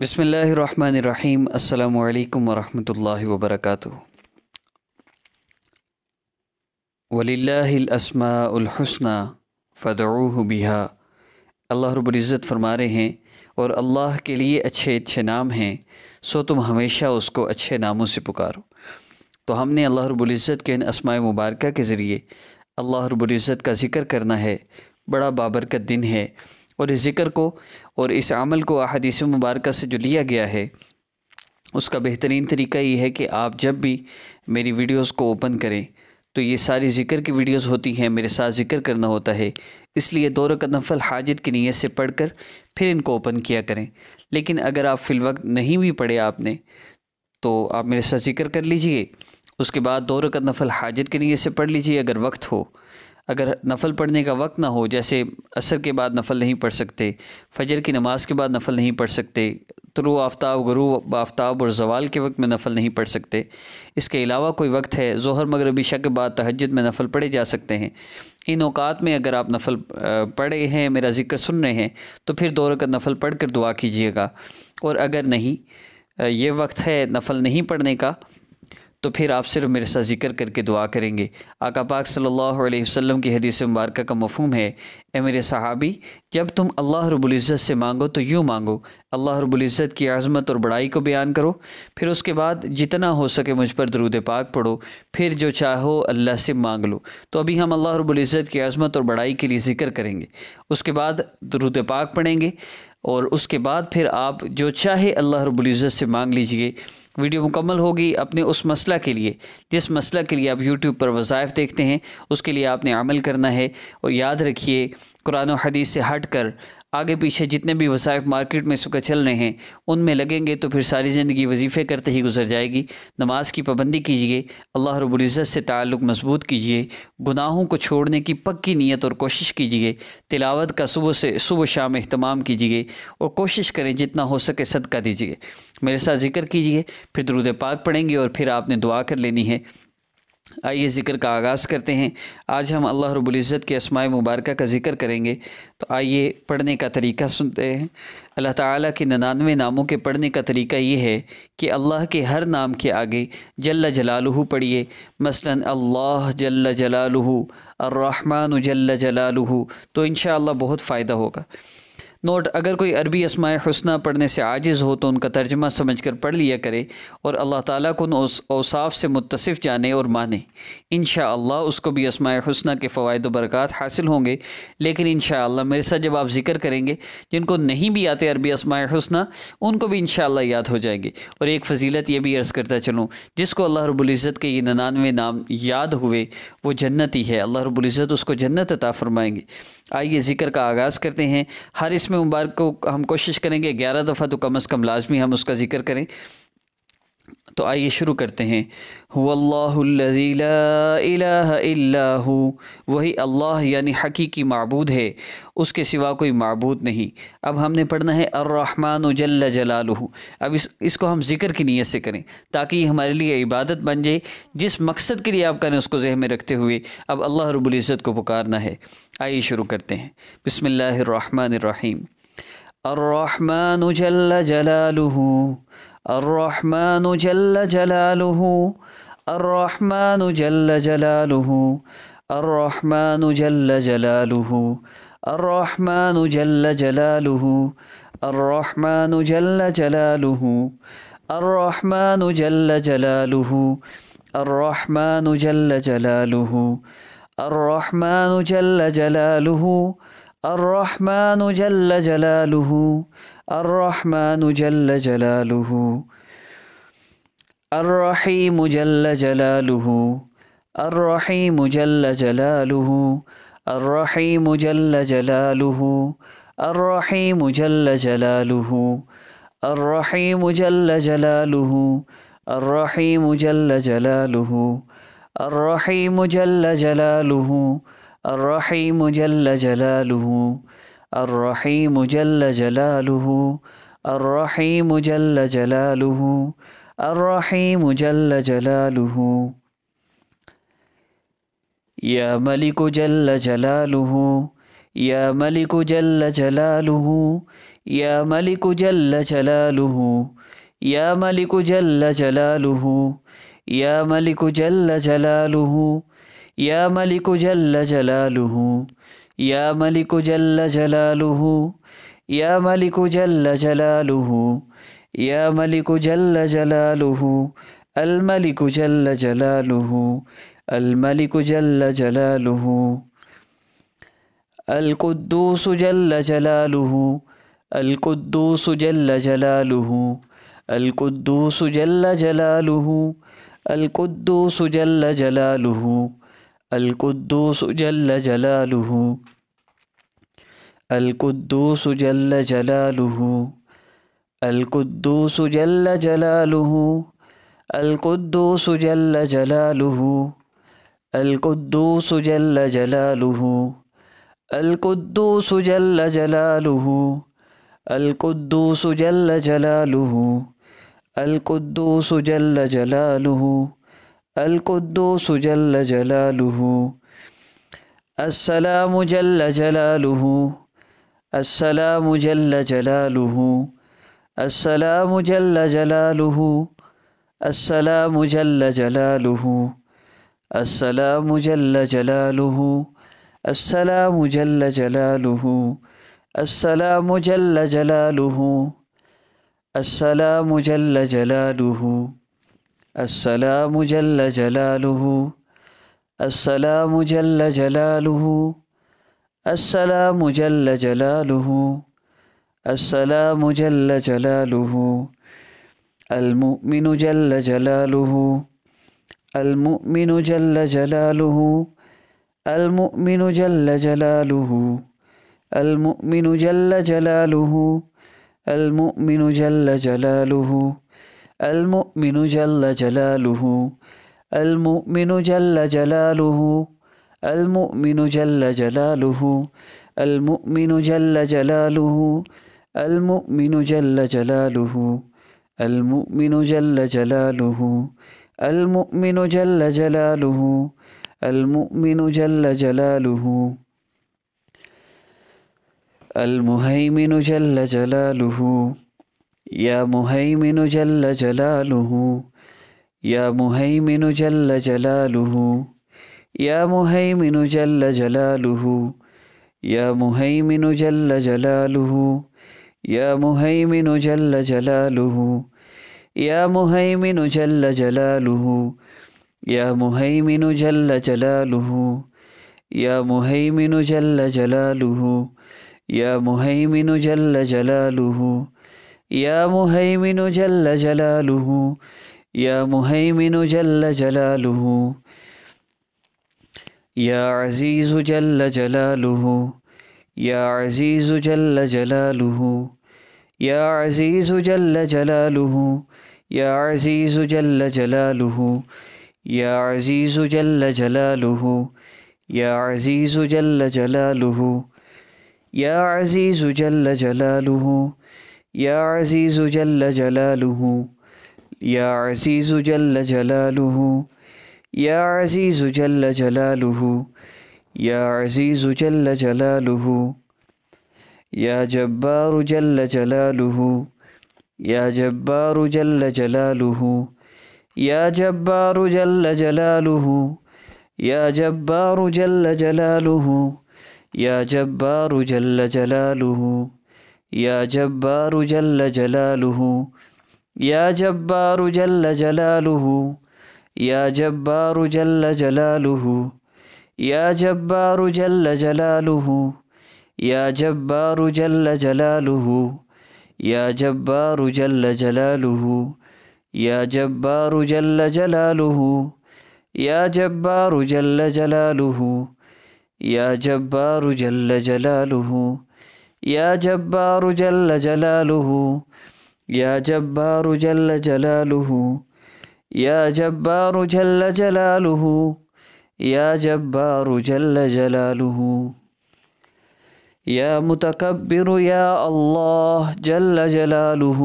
بسم اللہ الرحمن الرحیم السلام علیکم ورحمۃ اللہ وبرکاتہ ولی اللہ الحسنہ فدعوہ بہا اللہ رب العزت فرما رہے ہیں اور اللہ کے لیے اچھے اچھے نام ہیں سو تم ہمیشہ اس کو اچھے ناموں سے پکارو تو ہم نے اللہ رب العزت کے ان اسماء مبارکہ کے ذریعے اللہ رب العزت کا ذکر کرنا ہے بڑا بابرکت دن ہے اور اس ذکر کو اور اس عمل کو احادیث مبارکہ سے جو لیا گیا ہے اس کا بہترین طریقہ یہ ہے کہ آپ جب بھی میری ویڈیوز کو اوپن کریں تو یہ ساری ذکر کی ویڈیوز ہوتی ہیں میرے ساتھ ذکر کرنا ہوتا ہے اس لیے دو رکعت نفل حاجت کی نیت سے پڑھ کر پھر ان کو اوپن کیا کریں لیکن اگر آپ فی الوقت نہیں بھی پڑھے آپ نے تو آپ میرے ساتھ ذکر کر لیجئے اس کے بعد دو رکعت نفل حاجت کی نیت سے پڑھ لیجئے اگر وقت ہو اگر نفل پڑھنے کا وقت نہ ہو جیسے عصر کے بعد نفل نہیں پڑھ سکتے فجر کی نماز کے بعد نفل نہیں پڑھ سکتے ترو آفتاب غروب آفتاب اور زوال کے وقت میں نفل نہیں پڑھ سکتے اس کے علاوہ کوئی وقت ہے ظہر مغربی شہ کے بعد تہجد میں نفل پڑھے جا سکتے ہیں ان اوقات میں اگر آپ نفل پڑھے ہیں میرا ذکر سن رہے ہیں تو پھر دور کا نفل پڑھ کر دعا کیجیے گا اور اگر نہیں یہ وقت ہے نفل نہیں پڑھنے کا تو پھر آپ صرف میرے ساتھ ذکر کر کے دعا کریں گے آقا پاک صلی اللہ علیہ وسلم کی حدیث مبارکہ کا مفہوم ہے اے میرے صحابی جب تم اللہ رب العزت سے مانگو تو یوں مانگو اللہ رب العزت کی عظمت اور بڑائی کو بیان کرو پھر اس کے بعد جتنا ہو سکے مجھ پر درود پاک پڑھو پھر جو چاہو اللہ سے مانگ لو تو ابھی ہم اللہ رب العزت کی عظمت اور بڑائی کے لیے ذکر کریں گے اس کے بعد درود پاک پڑھیں گے اور اس کے بعد پھر آپ جو چاہے اللہ رب العزت سے مانگ لیجئے ویڈیو مکمل ہوگی اپنے اس مسئلہ کے لیے جس مسئلہ کے لیے آپ یوٹیوب پر وظائف دیکھتے ہیں اس کے لیے آپ نے عمل کرنا ہے اور یاد رکھیے قرآن و حدیث سے ہٹ کر آگے پیچھے جتنے بھی وسائف مارکیٹ میں وقت چل رہے ہیں ان میں لگیں گے تو پھر ساری زندگی وظیفے کرتے ہی گزر جائے گی نماز کی پابندی کیجیے اللہ رب العزت سے تعلق مضبوط کیجیے گناہوں کو چھوڑنے کی پکی نیت اور کوشش کیجیے تلاوت کا صبح سے صبح شام اہتمام کیجیے اور کوشش کریں جتنا ہو سکے صدقہ دیجیے میرے ساتھ ذکر کیجیے پھر درود پاک پڑھیں گے اور پھر آپ نے دعا کر لینی ہے آئیے ذکر کا آغاز کرتے ہیں آج ہم اللہ رب العزت کے اسماء مبارکہ کا ذکر کریں گے تو آئیے پڑھنے کا طریقہ سنتے ہیں اللہ تعالیٰ کے ننانوے ناموں کے پڑھنے کا طریقہ یہ ہے کہ اللہ کے ہر نام کے آگے جل جلالہ پڑھیے مثلا اللہ جل جلالہ الرحمن جل جلالہ تو انشاءاللہ بہت فائدہ ہوگا نوٹ اگر کوئی عربی اسماء حسنہ پڑھنے سے عاجز ہو تو ان کا ترجمہ سمجھ کر پڑھ لیا کرے اور اللہ تعالیٰ کو اوصاف سے متصف جانے اور مانے انشاءاللہ اس کو بھی اسماع حسنہ کے فوائد و برکات حاصل ہوں گے لیکن انشاءاللہ میرے ساتھ جب آپ ذکر کریں گے جن کو نہیں بھی آتے عربی اسماء حسنہ ان کو بھی انشاءاللہ یاد ہو جائیں گے اور ایک فضیلت یہ بھی عرض کرتا چلوں جس کو اللہ رب العزت کے یہ ننانوے نام یاد ہوئے وہ جنت ہی ہے اللہ رب العزت اس کو جنت عطا فرمائیں گے آئیے ذکر کا آغاز کرتے ہیں ہر اس میں میں مبارک کو ہم کوشش کریں گے گیارہ دفعہ تو کم از کم لازمی ہم اس کا ذکر کریں تو آئیے شروع کرتے ہیں لا الہ الا ہو وہی اللہ یعنی حقیقی معبود ہے اس کے سوا کوئی معبود نہیں اب ہم نے پڑھنا ہے الرحمن جل جلالہ اب اس اس کو ہم ذکر کی نیت سے کریں تاکہ یہ ہمارے لیے عبادت بن جائے جس مقصد کے لیے آپ کریں اس کو ذہن میں رکھتے ہوئے اب اللہ رب العزت کو پکارنا ہے آئیے شروع کرتے ہیں بسم اللہ الرحمن الرحیم الرحمن جل جلالہ الرحمن جل جلاله الرحمن جل جلاله الرحمن جل جلاله الرحمن جل جلاله الرحمن جل جلاله الرحمن جل جلاله الرحمن جل جلاله الرحمن جل جلاله الرحمن جل جلاله الرحمن جل جلاله الرحيم جل جلاله الرحيم جل جلاله الرحيم جل جلاله الرحيم جل جلاله الرحيم جل جلاله الرحيم جل جلاله الرحيم جل جلاله الرحيم جل جلاله الرحيم جل جلاله الرحيم جل جلاله الرحيم جل جلاله يا ملك جل جلاله يا ملك جل جلاله يا ملك جل جلاله يا ملك جل جلاله يا ملك جل جلاله يا ملك جل جلاله يا ملك جل جلاله يا ملك جل جلاله يا ملك جل جلاله الملك جل جلاله الملك جل جلاله القدوس جل جلاله القدوس جل جلاله القدوس جل جلاله القدوس جل جلاله القدوس جل جلال القدوس جل جلا القدوس جل سجل القدوس جل الکدو القدوس جل القدو القدوس جل لو القدوس جل جلا القدوس جل سجل جلا لو القدو القدوس جل جلاله السلام جل جلاله السلام جل جلاله السلام جل جلاله السلام جل جلاله السلام جل جلاله السلام جل جلاله السلام جل جلاله السلام جل جلاله السلام جل جلاله السلام جل جلاله السلام جل جلاله السلام جل جلاله المؤمن جل جلاله المؤمن جل جلاله المؤمن جل جلاله المؤمن جل جلاله المؤمن جل جلاله المؤمن جل جلاله المؤمن جل جلاله المؤمن جل جلاله المؤمن جل جلاله المؤمن جل جلاله المؤمن جل جلاله المؤمن جل جلاله المؤمن جل جلاله المهيمن جل جلاله يا مهيمن جل جلاله يا مهيمن جل جلاله يا مهيمن جل جلاله يا مهيمن جل جلاله يا مهيمن جل جلاله يا مهيمن جل جلاله يا مهيمن جل جلاله يا مهيمن جل جلاله يا مهيمن جل جلاله يا مهيمن جل جلاله يا مهيمن جل جلاله يا عزيز جل جلاله يا عزيز جل جلاله يا عزيز جل جلاله يا عزيز جل جلاله يا عزيز جل جلاله يا عزيز جل جلاله يا عزيز جل جلاله يا عزيز جل جلاله يا عزيز جل جلاله يا عزيز جل جلاله يا عزيز جل جلاله يا جبار جل جلاله يا جبار جل جلاله يا جبار جل جلاله يا جبار جل جلاله يا جبار جل جلاله يا جبار جل جلاله يا جبار جل جلاله يا جبار جل جلاله يا جبار جل جلاله يا جبار جل جلاله يا جبار جل جلاله يا جبار جل جلاله يا جبار جل جلاله يا جبار جل جلاله يا جبار جل جلاله يا جبار جل جلاله يا جبار جل جلاله يا جبار جل جلاله يا متكبر يا الله جل جلاله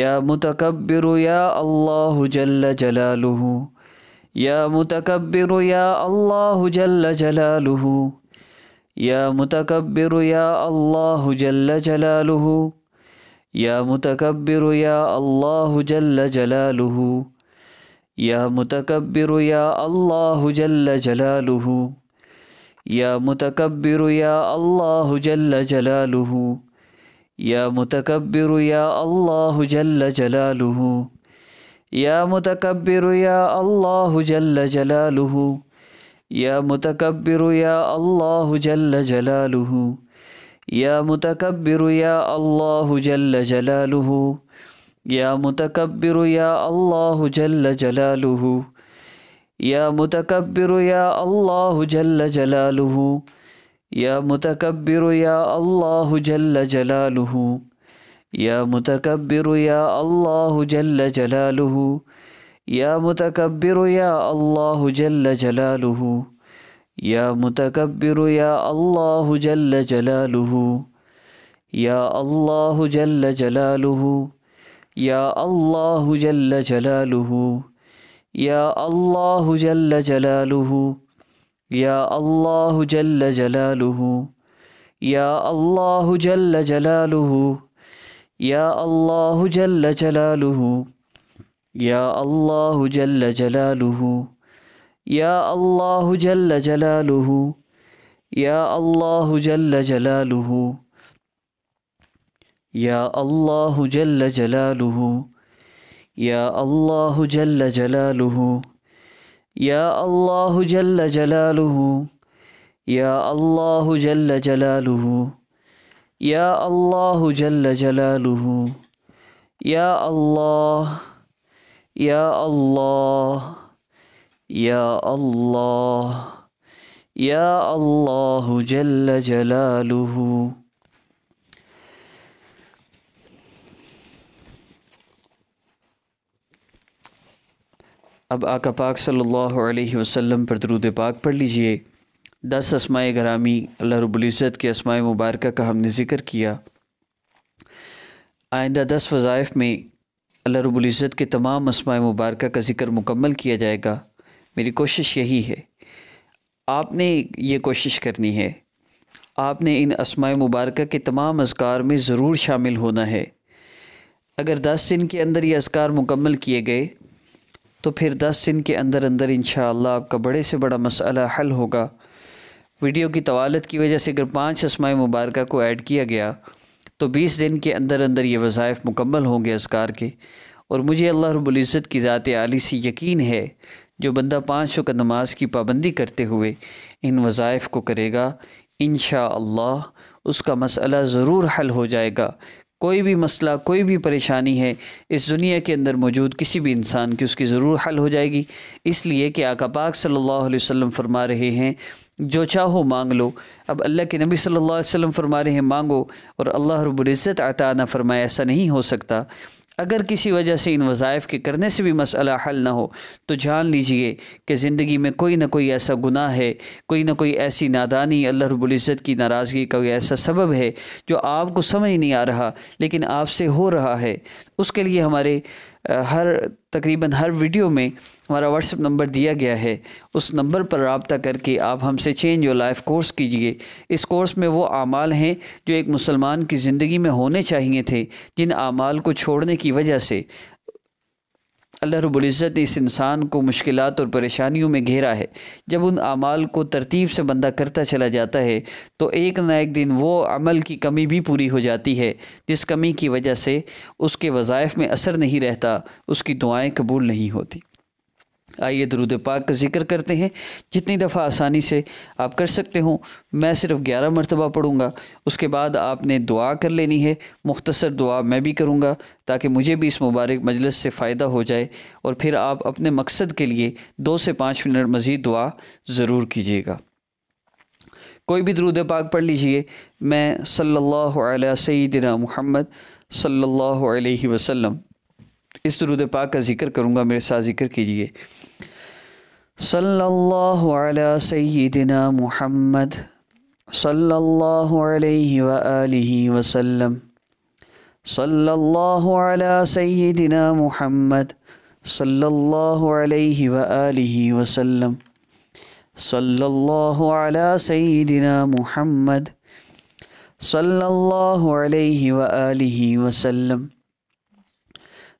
يا متكبر يا الله جل جلاله يا متكبر يا الله جل جلاله يا متكبر يا الله جل جلاله يا متكبر يا الله جل جلاله يا متكبر يا الله جل جلاله يا متكبر يا الله جل جلاله يا متكبر يا الله جل جلاله يا متكبر يا الله جل جلاله يا متكبر يا الله جل جلاله يا متكبر يا الله جل جلاله يا متكبر يا الله جل جلاله يا متكبر يا الله جل جلاله يا متكبر يا الله جل جلاله يا متكبر يا الله جل جلاله يا متكبر يا الله جل جلاله يا متكبر يا الله جل جلاله يا الله جل جلاله يا الله جل جلاله يا الله جل جلاله يا الله جل جلاله يا الله جل جلاله يا الله جل جلاله يا الله جل جلاله يا الله جل جلاله يا الله جل جلاله يا الله جل جلاله يا الله جل جلاله يا الله جل جلاله يا الله جل جلاله يا الله جل جلاله يا الله یا اللہ یا اللہ یا اللہ جل جلالہ اب آقا پاک صلی اللہ علیہ وسلم پر درود پاک پڑھ لیجئے دس اسماء گرامی اللہ رب العزت کے اسماء مبارکہ کا ہم نے ذکر کیا آئندہ دس وظائف میں اللہ رب العزت کے تمام اسماء مبارکہ کا ذکر مکمل کیا جائے گا میری کوشش یہی ہے آپ نے یہ کوشش کرنی ہے آپ نے ان اسماء مبارکہ کے تمام اذکار میں ضرور شامل ہونا ہے اگر دس دن کے اندر یہ اذکار مکمل کیے گئے تو پھر دس دن کے اندر اندر انشاءاللہ آپ کا بڑے سے بڑا مسئلہ حل ہوگا ویڈیو کی طوالت کی وجہ سے اگر پانچ اسماء مبارکہ کو ایڈ کیا گیا تو بیس دن کے اندر اندر یہ وظائف مکمل ہوں گے اذکار کے اور مجھے اللہ رب العزت کی ذات عالی سے یقین ہے جو بندہ پانچ سو کا نماز کی پابندی کرتے ہوئے ان وظائف کو کرے گا انشاءاللہ اس کا مسئلہ ضرور حل ہو جائے گا کوئی بھی مسئلہ کوئی بھی پریشانی ہے اس دنیا کے اندر موجود کسی بھی انسان کی اس کی ضرور حل ہو جائے گی اس لیے کہ آقا پاک صلی اللہ علیہ وسلم فرما رہے ہیں جو چاہو مانگ لو اب اللہ کے نبی صلی اللہ علیہ وسلم فرما رہے ہیں مانگو اور اللہ رب العزت عطا نہ فرمائے ایسا نہیں ہو سکتا اگر کسی وجہ سے ان وظائف کے کرنے سے بھی مسئلہ حل نہ ہو تو جان لیجئے کہ زندگی میں کوئی نہ کوئی ایسا گناہ ہے کوئی نہ کوئی ایسی نادانی اللہ رب العزت کی ناراضگی کا کوئی ایسا سبب ہے جو آپ کو سمجھ نہیں آ رہا لیکن آپ سے ہو رہا ہے اس کے لیے ہمارے ہر تقریباً ہر ویڈیو میں ہمارا اپ نمبر دیا گیا ہے اس نمبر پر رابطہ کر کے آپ ہم سے چینج یور لائف کورس کیجئے اس کورس میں وہ اعمال ہیں جو ایک مسلمان کی زندگی میں ہونے چاہیے تھے جن اعمال کو چھوڑنے کی وجہ سے اللہ رب العزت اس انسان کو مشکلات اور پریشانیوں میں گھیرا ہے جب ان اعمال کو ترتیب سے بندہ کرتا چلا جاتا ہے تو ایک نہ ایک دن وہ عمل کی کمی بھی پوری ہو جاتی ہے جس کمی کی وجہ سے اس کے وظائف میں اثر نہیں رہتا اس کی دعائیں قبول نہیں ہوتی آئیے درود پاک کا ذکر کرتے ہیں جتنی دفعہ آسانی سے آپ کر سکتے ہوں میں صرف گیارہ مرتبہ پڑھوں گا اس کے بعد آپ نے دعا کر لینی ہے مختصر دعا میں بھی کروں گا تاکہ مجھے بھی اس مبارک مجلس سے فائدہ ہو جائے اور پھر آپ اپنے مقصد کے لیے دو سے پانچ منٹ مزید دعا ضرور کیجیے گا کوئی بھی درود پاک پڑھ لیجئے میں صلی اللہ علیہ سیدنا محمد صلی اللہ علیہ وسلم اس درود پاک کا ذکر کروں گا میرے ساتھ ذکر کیجیے صلى الله على سيدنا محمد صلى الله عليه وآله وسلم صلى الله على سيدنا محمد صلى الله عليه وآله وسلم صلى الله على سيدنا محمد صلى الله عليه وآله وسلم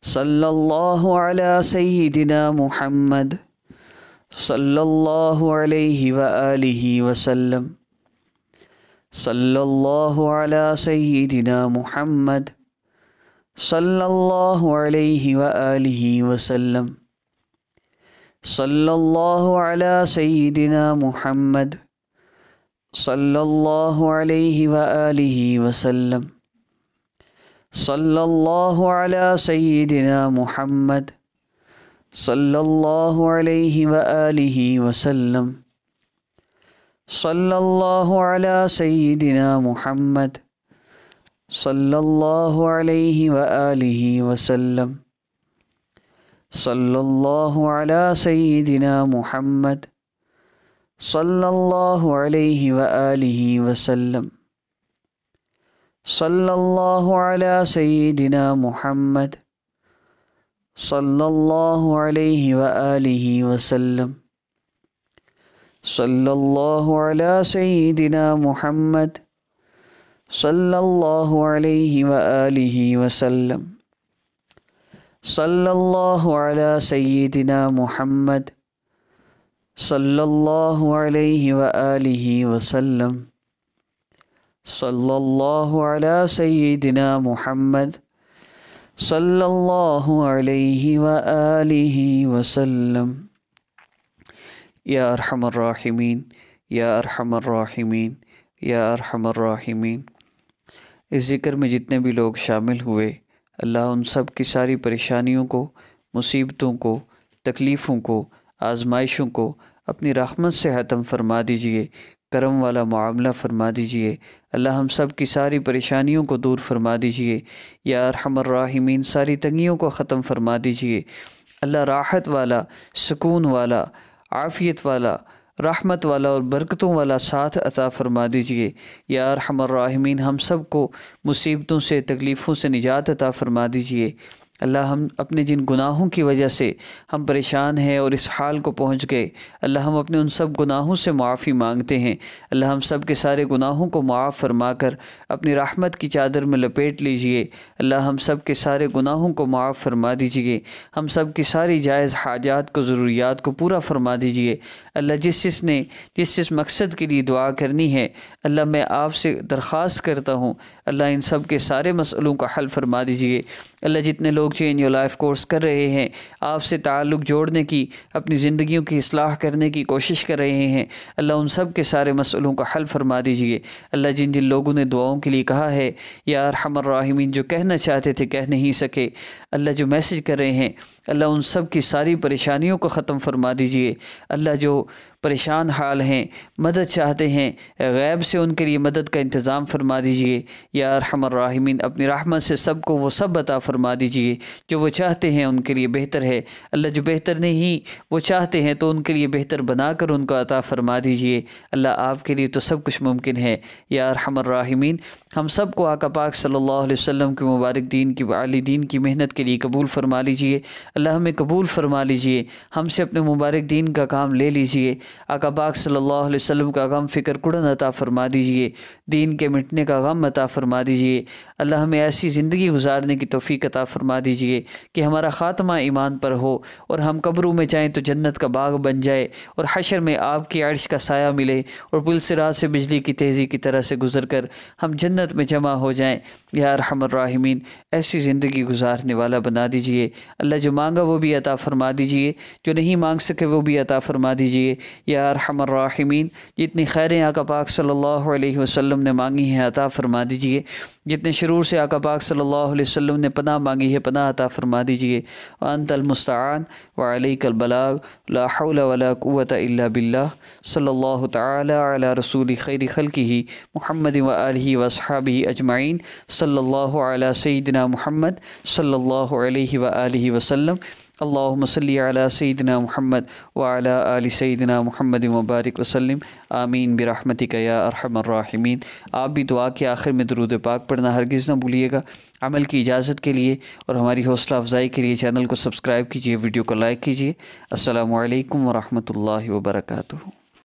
صلى الله على سيدنا محمد صلى الله عليه وآله وسلم صلى الله على سيدنا محمد صلى الله عليه وآله وسلم صلى الله على سيدنا محمد صلى الله عليه وآله وسلم صلى الله على سيدنا محمد صلى الله عليه وآله وسلم صلى الله على سيدنا محمد صلى الله عليه وآله وسلم صلى الله على سيدنا محمد صلى الله عليه وآله وسلم صلى الله على سيدنا محمد صلى الله عليه وآله وسلم صلى الله على سيدنا محمد صلى الله عليه وآله وسلم صلى الله على سيدنا محمد صلى الله عليه وآله وسلم صلى الله على سيدنا محمد صلی اللہ علیہ و علیہ وسلم یا ارحم الرحمین یا ارحم الرحمین یا ارحم الراحمین اس ذکر میں جتنے بھی لوگ شامل ہوئے اللہ ان سب کی ساری پریشانیوں کو مصیبتوں کو تکلیفوں کو آزمائشوں کو اپنی رحمت سے حتم فرما دیجئے کرم والا معاملہ فرما دیجئے اللہ ہم سب کی ساری پریشانیوں کو دور فرما دیجئے یا ارحم الراحمین ساری تنگیوں کو ختم فرما دیجئے اللہ راحت والا سکون والا عافیت والا رحمت والا اور برکتوں والا ساتھ عطا فرما دیجئے یا ارحم الراحمین ہم سب کو مصیبتوں سے تکلیفوں سے نجات عطا فرما دیجئے اللہ ہم اپنے جن گناہوں کی وجہ سے ہم پریشان ہیں اور اس حال کو پہنچ گئے اللہ ہم اپنے ان سب گناہوں سے معافی مانگتے ہیں اللہ ہم سب کے سارے گناہوں کو معاف فرما کر اپنی رحمت کی چادر میں لپیٹ لیجئے اللہ ہم سب کے سارے گناہوں کو معاف فرما دیجئے ہم سب کی ساری جائز حاجات کو ضروریات کو پورا فرما دیجئے اللہ جس جس نے جس جس مقصد کے لیے دعا کرنی ہے اللہ میں آپ سے درخواست کرتا ہوں اللہ ان سب کے سارے مسئلوں کا حل فرما دیجئے اللہ جتنے لوگ چین یو لائف کورس کر رہے ہیں آپ سے تعلق جوڑنے کی اپنی زندگیوں کی اصلاح کرنے کی کوشش کر رہے ہیں اللہ ان سب کے سارے مسئلوں کا حل فرما دیجئے اللہ جن جن لوگوں نے دعاؤں کے لیے کہا ہے یا ارحم الراحمین جو کہنا چاہتے تھے کہہ نہیں سکے اللہ جو میسج کر رہے ہیں اللہ ان سب کی ساری پریشانیوں کو ختم فرما دیجئے اللہ جو پریشان حال ہیں مدد چاہتے ہیں غیب سے ان کے لیے مدد کا انتظام فرما دیجئے یا ارحم الراحمین اپنی رحمت سے سب کو وہ سب عطا فرما دیجئے جو وہ چاہتے ہیں ان کے لیے بہتر ہے اللہ جو بہتر نہیں وہ چاہتے ہیں تو ان کے لیے بہتر بنا کر ان کو عطا فرما دیجئے اللہ آپ کے لیے تو سب کچھ ممکن ہے یا ارحم الراحمین ہم سب کو آقا پاک صلی اللہ علیہ وسلم کے مبارک دین کی عالی دین کی محنت کے لیے قبول فرما لیجئے اللہ ہمیں قبول فرما لیجئے ہم سے اپنے مبارک دین کا کام لے لیجئے آقا پاک صلی اللہ علیہ وسلم کا غم فکر کڑن عطا فرما دیجئے دین کے مٹنے کا غم عطا فرما دیجئے اللہ ہمیں ایسی زندگی گزارنے کی توفیق عطا فرما دیجئے کہ ہمارا خاتمہ ایمان پر ہو اور ہم قبروں میں جائیں تو جنت کا باغ بن جائے اور حشر میں آپ کی عرش کا سایہ ملے اور پل سے سے بجلی کی تیزی کی طرح سے گزر کر ہم جنت میں جمع ہو جائیں یا رحم الرحمین ایسی زندگی گزارنے والا بنا دیجئے اللہ جو مانگا وہ بھی عطا فرما دیجئے جو نہیں مانگ سکے وہ بھی عطا فرما دیجئے یا ارحم الراحمین جتنی خیریں آقا پاک صلی اللہ علیہ وسلم نے مانگی ہیں عطا فرما دیجئے جتنے شرور سے آقا پاک صلی اللہ علیہ وسلم نے پناہ مانگی ہے پناہ عطا فرما دیجئے انت المستعان وعلیک البلاغ لا حول ولا قوت الا باللہ صلی اللہ تعالی علی رسول خیر خلقی محمد و علیہ و صحابی صلی اللہ علی سیدنا محمد صلی اللہ علیہ و وسلم اللہ مسلی علی سیدنا محمد وعلی علی سیدنا محمد مبارک وسلم آمین یا ارحم الرحمین آپ بھی دعا کے آخر میں درود پاک پڑھنا ہرگز نہ بولیے گا عمل کی اجازت کے لیے اور ہماری حوصلہ افزائی کے لیے چینل کو سبسکرائب کیجیے ویڈیو کو لائک کیجیے السلام علیکم ورحمۃ اللہ وبرکاتہ